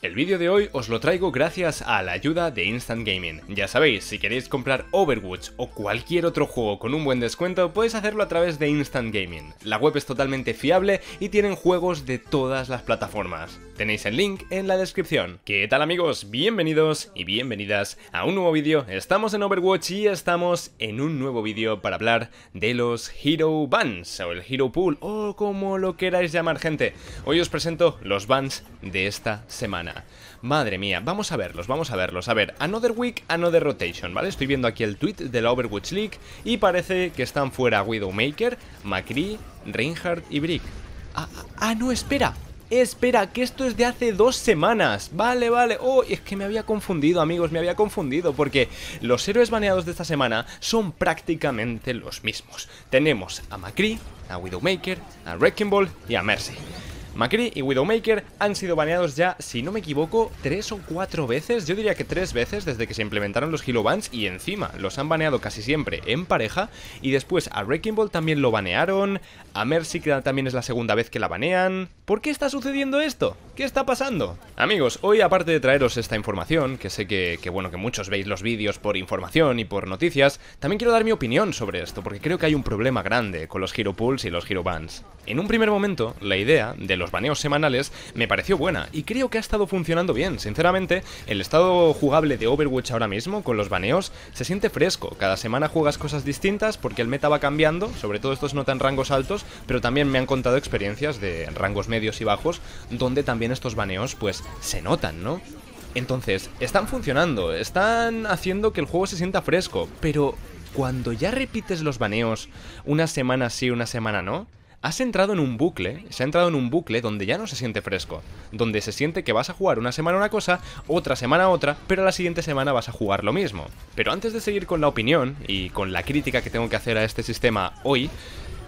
El vídeo de hoy os lo traigo gracias a la ayuda de Instant Gaming. Ya sabéis, si queréis comprar Overwatch o cualquier otro juego con un buen descuento, podéis hacerlo a través de Instant Gaming. La web es totalmente fiable y tienen juegos de todas las plataformas. Tenéis el link en la descripción. ¿Qué tal amigos? Bienvenidos y bienvenidas a un nuevo vídeo. Estamos en Overwatch y estamos en un nuevo vídeo para hablar de los Hero Bans o el Hero Pool o como lo queráis llamar gente. Hoy os presento los bans de esta semana. Madre mía, vamos a verlos, vamos a verlos. A ver, Another Week, Another Rotation, ¿vale? Estoy viendo aquí el tweet de la Overwatch League y parece que están fuera Widowmaker, McCree, Reinhardt y Brick. Ah, ah, ah, no, espera. Espera, que esto es de hace dos semanas. Vale, vale. Oh, es que me había confundido, amigos, me había confundido, porque los héroes baneados de esta semana son prácticamente los mismos. Tenemos a McCree, a Widowmaker, a Wrecking Ball y a Mercy. Macri y Widowmaker han sido baneados ya, si no me equivoco, tres o cuatro veces, yo diría que tres veces desde que se implementaron los Hilobans y encima los han baneado casi siempre en pareja y después a Wrecking Ball también lo banearon, a Mercy que también es la segunda vez que la banean. ¿Por qué está sucediendo esto? ¿Qué está pasando? Amigos, hoy aparte de traeros esta información, que sé que, bueno, que muchos veis los vídeos por información y por noticias, también quiero dar mi opinión sobre esto, porque creo que hay un problema grande con los Hero Pools y los Hero Bans. En un primer momento, la idea de los baneos semanales me pareció buena, y creo que ha estado funcionando bien. Sinceramente, el estado jugable de Overwatch ahora mismo, con los baneos, se siente fresco. Cada semana juegas cosas distintas porque el meta va cambiando, sobre todo estos no tan rangos altos, pero también me han contado experiencias de rangos medios y bajos donde también estos baneos pues se notan, ¿no? Entonces, están funcionando, están haciendo que el juego se sienta fresco, pero cuando ya repites los baneos una semana sí, una semana no, has entrado en un bucle, se ha entrado en un bucle donde ya no se siente fresco, donde se siente que vas a jugar una semana una cosa, otra semana otra, pero la siguiente semana vas a jugar lo mismo. Pero antes de seguir con la opinión y con la crítica que tengo que hacer a este sistema hoy,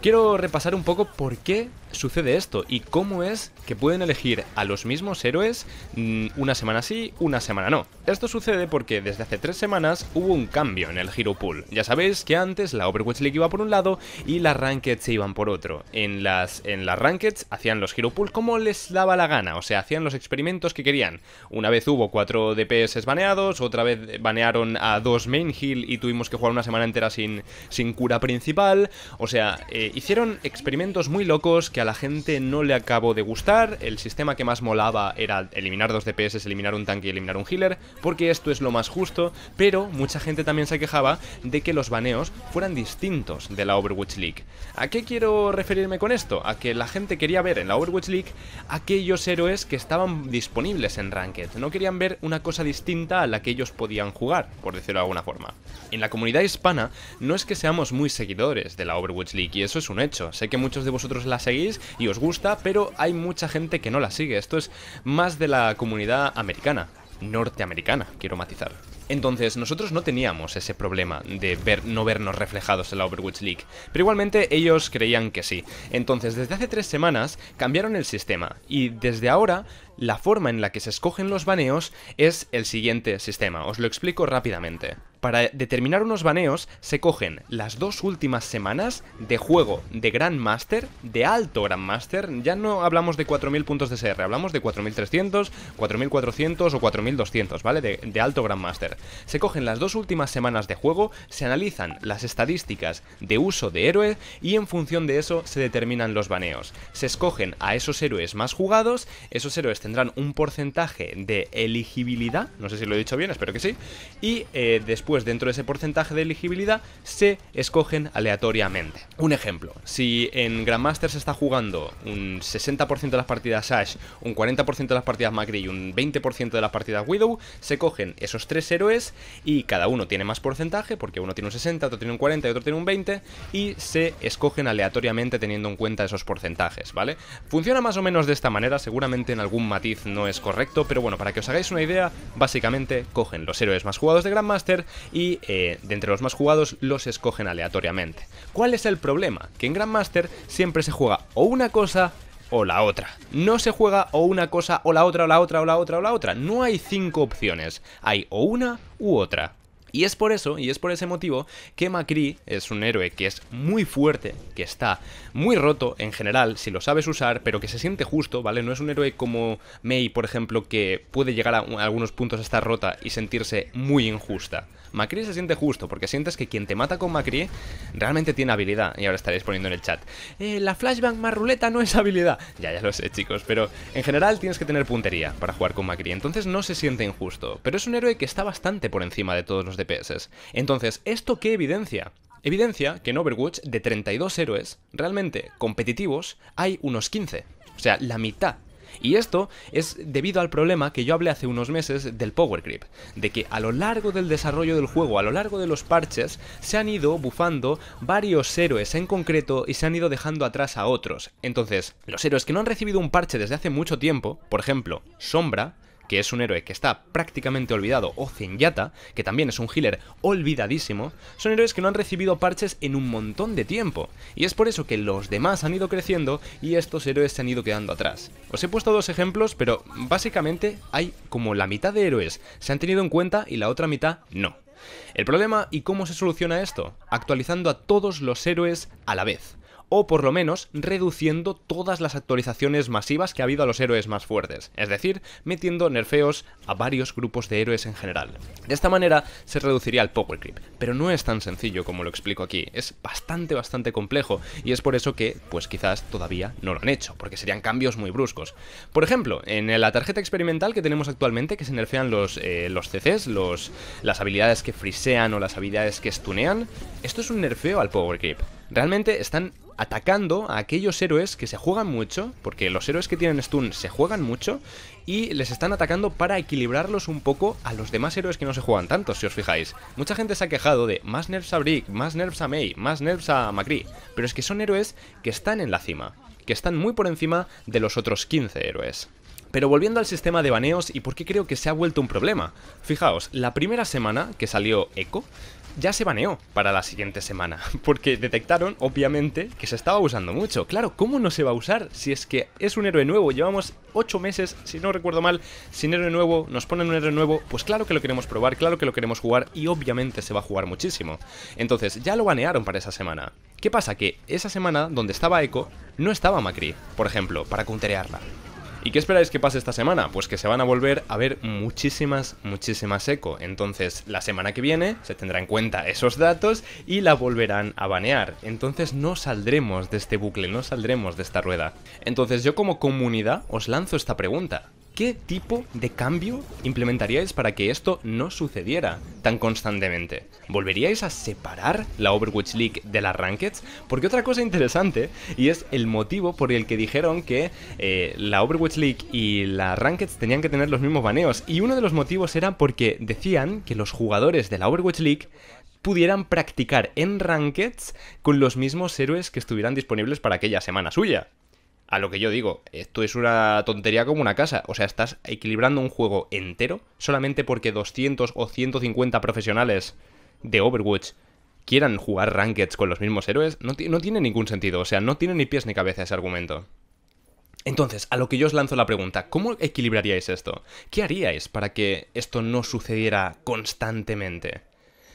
Quiero repasar un poco por qué sucede esto y cómo es que pueden elegir a los mismos héroes mm, una semana sí, una semana no. Esto sucede porque desde hace tres semanas hubo un cambio en el Hero Pool. Ya sabéis que antes la Overwatch League iba por un lado y las ranked se iban por otro. En las, en las Rankeds hacían los Hero Pool como les daba la gana, o sea, hacían los experimentos que querían. Una vez hubo cuatro DPS baneados, otra vez banearon a dos Main Heal y tuvimos que jugar una semana entera sin, sin cura principal. O sea, eh, hicieron experimentos muy locos que a la gente no le acabó de gustar, el sistema que más molaba era eliminar dos DPS, eliminar un tanque y eliminar un healer, porque esto es lo más justo, pero mucha gente también se quejaba de que los baneos fueran distintos de la Overwatch League. ¿A qué quiero referirme con esto? A que la gente quería ver en la Overwatch League aquellos héroes que estaban disponibles en Ranked, no querían ver una cosa distinta a la que ellos podían jugar, por decirlo de alguna forma. En la comunidad hispana no es que seamos muy seguidores de la Overwatch League, y eso es un hecho, sé que muchos de vosotros la seguís, y os gusta, pero hay mucha gente que no la sigue. Esto es más de la comunidad americana, norteamericana, quiero matizar. Entonces, nosotros no teníamos ese problema de ver, no vernos reflejados en la Overwatch League, pero igualmente ellos creían que sí. Entonces, desde hace tres semanas cambiaron el sistema y desde ahora la forma en la que se escogen los baneos es el siguiente sistema, os lo explico rápidamente. Para determinar unos baneos se cogen las dos últimas semanas de juego de Grandmaster, de alto Grandmaster, ya no hablamos de 4.000 puntos de SR, hablamos de 4.300, 4.400 o 4.200, ¿vale? De, alto alto Grandmaster. Se cogen las dos últimas semanas de juego, se analizan las estadísticas de uso de héroe y en función de eso se determinan los baneos. Se escogen a esos héroes más jugados, esos héroes tendrán un porcentaje de elegibilidad, no sé si lo he dicho bien, espero que sí, y eh, después dentro de ese porcentaje de elegibilidad se escogen aleatoriamente. Un ejemplo, si en Grandmaster se está jugando un 60% de las partidas Ash, un 40% de las partidas Macri y un 20% de las partidas Widow, se cogen esos tres héroes y cada uno tiene más porcentaje, porque uno tiene un 60, otro tiene un 40 y otro tiene un 20, y se escogen aleatoriamente teniendo en cuenta esos porcentajes, ¿vale? Funciona más o menos de esta manera, seguramente en algún no es correcto, pero bueno, para que os hagáis una idea, básicamente cogen los héroes más jugados de Grandmaster y eh, de entre los más jugados los escogen aleatoriamente. ¿Cuál es el problema? Que en Grandmaster siempre se juega o una cosa o la otra. No se juega o una cosa o la otra o la otra o la otra o la otra. No hay cinco opciones. Hay o una u otra y es por eso, y es por ese motivo, que Macri es un héroe que es muy fuerte, que está muy roto en general, si lo sabes usar, pero que se siente justo, ¿vale? No es un héroe como Mei, por ejemplo, que puede llegar a, algunos puntos a estar rota y sentirse muy injusta. Macri se siente justo, porque sientes que quien te mata con Macri realmente tiene habilidad. Y ahora estaréis poniendo en el chat. Eh, la flashbang más ruleta no es habilidad. Ya, ya lo sé, chicos, pero en general tienes que tener puntería para jugar con Macri. Entonces no se siente injusto. Pero es un héroe que está bastante por encima de todos los DPS. Entonces, ¿esto qué evidencia? Evidencia que en Overwatch de 32 héroes realmente competitivos hay unos 15, o sea, la mitad. Y esto es debido al problema que yo hablé hace unos meses del Power Grip: de que a lo largo del desarrollo del juego, a lo largo de los parches, se han ido bufando varios héroes en concreto y se han ido dejando atrás a otros. Entonces, los héroes que no han recibido un parche desde hace mucho tiempo, por ejemplo, Sombra, que es un héroe que está prácticamente olvidado, o Zenyatta, que también es un healer olvidadísimo, son héroes que no han recibido parches en un montón de tiempo, y es por eso que los demás han ido creciendo y estos héroes se han ido quedando atrás. Os he puesto dos ejemplos, pero básicamente hay como la mitad de héroes se han tenido en cuenta y la otra mitad no. El problema y cómo se soluciona esto, actualizando a todos los héroes a la vez o por lo menos reduciendo todas las actualizaciones masivas que ha habido a los héroes más fuertes, es decir, metiendo nerfeos a varios grupos de héroes en general. De esta manera se reduciría el power creep, pero no es tan sencillo como lo explico aquí, es bastante bastante complejo y es por eso que pues quizás todavía no lo han hecho, porque serían cambios muy bruscos. Por ejemplo, en la tarjeta experimental que tenemos actualmente que se nerfean los, eh, los CCs, las habilidades que frisean o las habilidades que stunean, esto es un nerfeo al power creep realmente están atacando a aquellos héroes que se juegan mucho, porque los héroes que tienen stun se juegan mucho, y les están atacando para equilibrarlos un poco a los demás héroes que no se juegan tanto, si os fijáis. Mucha gente se ha quejado de más nerfs a Brick, más nerfs a May, más nerfs a Macri, pero es que son héroes que están en la cima, que están muy por encima de los otros 15 héroes. Pero volviendo al sistema de baneos y por qué creo que se ha vuelto un problema. Fijaos, la primera semana que salió Echo, ya se baneó para la siguiente semana, porque detectaron, obviamente, que se estaba usando mucho. Claro, ¿cómo no se va a usar si es que es un héroe nuevo? Llevamos 8 meses, si no recuerdo mal, sin héroe nuevo, nos ponen un héroe nuevo, pues claro que lo queremos probar, claro que lo queremos jugar y obviamente se va a jugar muchísimo. Entonces, ya lo banearon para esa semana. ¿Qué pasa? Que esa semana donde estaba Echo, no estaba Macri, por ejemplo, para counterearla. ¿Y qué esperáis que pase esta semana? Pues que se van a volver a ver muchísimas, muchísimas eco. Entonces, la semana que viene se tendrá en cuenta esos datos y la volverán a banear. Entonces no saldremos de este bucle, no saldremos de esta rueda. Entonces yo como comunidad os lanzo esta pregunta. ¿Qué tipo de cambio implementaríais para que esto no sucediera tan constantemente? ¿Volveríais a separar la Overwatch League de las Rankeds? Porque otra cosa interesante, y es el motivo por el que dijeron que eh, la Overwatch League y las Rankeds tenían que tener los mismos baneos, y uno de los motivos era porque decían que los jugadores de la Overwatch League pudieran practicar en rankeds con los mismos héroes que estuvieran disponibles para aquella semana suya a lo que yo digo, esto es una tontería como una casa. O sea, estás equilibrando un juego entero solamente porque 200 o 150 profesionales de Overwatch quieran jugar rankeds con los mismos héroes. No, no tiene ningún sentido. O sea, no tiene ni pies ni cabeza ese argumento. Entonces, a lo que yo os lanzo la pregunta, ¿cómo equilibraríais esto? ¿Qué haríais para que esto no sucediera constantemente?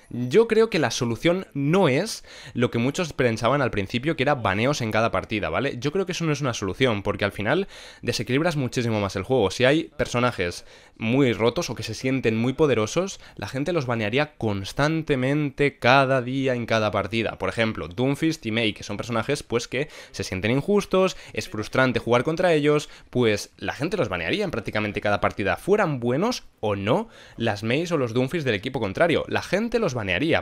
Yo creo que la solución no es lo que muchos pensaban al principio, que era baneos en cada partida, ¿vale? Yo creo que eso no es una solución, porque al final desequilibras muchísimo más el juego. Si hay personajes muy rotos o que se sienten muy poderosos, la gente los banearía constantemente cada día en cada partida. Por ejemplo, Doomfist y Mei, que son personajes pues que se sienten injustos, es frustrante jugar contra ellos, pues la gente los banearía en prácticamente cada partida, fueran buenos o no las Mei o los Doomfist del equipo contrario. La gente los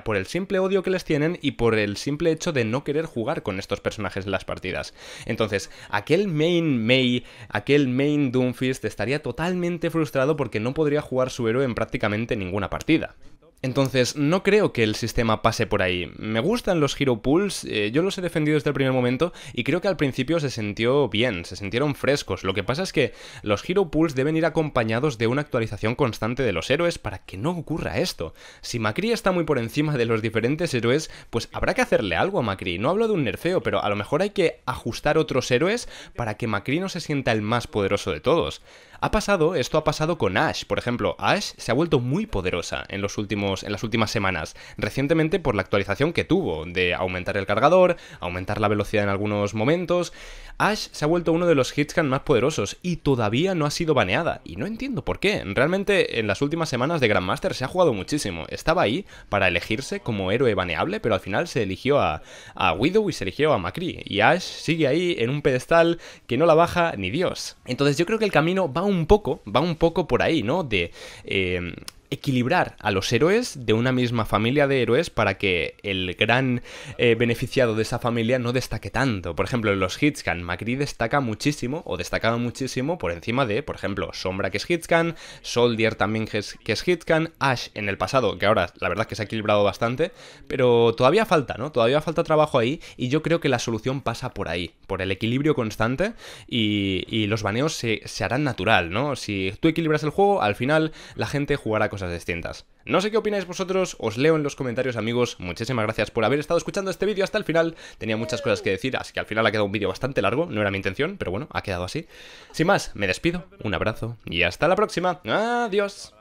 por el simple odio que les tienen y por el simple hecho de no querer jugar con estos personajes en las partidas. Entonces, aquel main Mei, aquel main Doomfist estaría totalmente frustrado porque no podría jugar su héroe en prácticamente ninguna partida. Entonces, no creo que el sistema pase por ahí. Me gustan los Hero Pools, eh, yo los he defendido desde el primer momento y creo que al principio se sintió bien, se sintieron frescos. Lo que pasa es que los Hero Pools deben ir acompañados de una actualización constante de los héroes para que no ocurra esto. Si Macri está muy por encima de los diferentes héroes, pues habrá que hacerle algo a Macri. No hablo de un nerfeo, pero a lo mejor hay que ajustar otros héroes para que Macri no se sienta el más poderoso de todos. Ha pasado, esto ha pasado con Ash, por ejemplo. Ash se ha vuelto muy poderosa en, los últimos, en las últimas semanas, recientemente por la actualización que tuvo de aumentar el cargador, aumentar la velocidad en algunos momentos. Ash se ha vuelto uno de los hitscan más poderosos y todavía no ha sido baneada, y no entiendo por qué. Realmente en las últimas semanas de Grandmaster se ha jugado muchísimo. Estaba ahí para elegirse como héroe baneable, pero al final se eligió a, Widow y se eligió a Macri, y Ash sigue ahí en un pedestal que no la baja ni Dios. Entonces yo creo que el camino va un poco, va un poco por ahí, ¿no? De... Eh, equilibrar a los héroes de una misma familia de héroes para que el gran eh, beneficiado de esa familia no destaque tanto. Por ejemplo, en los hitscan, Macri destaca muchísimo o destacaba muchísimo por encima de, por ejemplo, Sombra que es hitscan, Soldier también que es, hitscan, Ash en el pasado, que ahora la verdad que se ha equilibrado bastante, pero todavía falta, ¿no? Todavía falta trabajo ahí y yo creo que la solución pasa por ahí, por el equilibrio constante y, los baneos se, se harán natural, ¿no? Si tú equilibras el juego, al final la gente jugará con distintas. No sé qué opináis vosotros, os leo en los comentarios amigos, muchísimas gracias por haber estado escuchando este vídeo hasta el final, tenía muchas cosas que decir, así que al final ha quedado un vídeo bastante largo, no era mi intención, pero bueno, ha quedado así. Sin más, me despido, un abrazo y hasta la próxima, adiós.